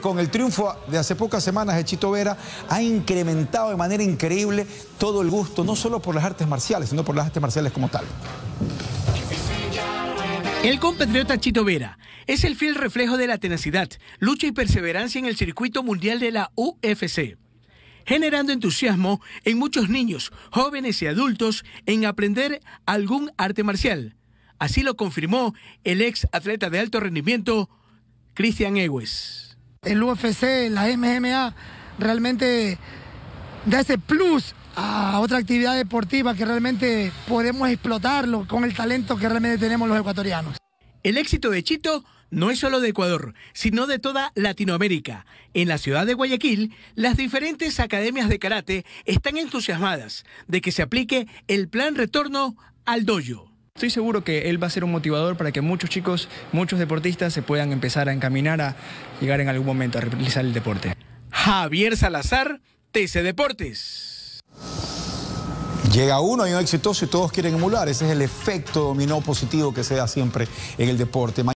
Con el triunfo de hace pocas semanas de Chito Vera, ha incrementado de manera increíble todo el gusto, no solo por las artes marciales, sino por las artes marciales como tal. El compatriota Chito Vera es el fiel reflejo de la tenacidad, lucha y perseverancia en el circuito mundial de la UFC, generando entusiasmo en muchos niños, jóvenes y adultos en aprender algún arte marcial. Así lo confirmó el ex atleta de alto rendimiento, Cristian Egues el UFC, la MMA, realmente da ese plus a otra actividad deportiva que realmente podemos explotarlo con el talento que realmente tenemos los ecuatorianos. El éxito de Chito no es solo de Ecuador, sino de toda Latinoamérica. En la ciudad de Guayaquil, las diferentes academias de karate están entusiasmadas de que se aplique el plan retorno al dojo. Estoy seguro que él va a ser un motivador para que muchos chicos, muchos deportistas se puedan empezar a encaminar a llegar en algún momento a realizar el deporte. Javier Salazar, TC Deportes. Llega uno y un exitoso y todos quieren emular. Ese es el efecto dominó positivo que se da siempre en el deporte.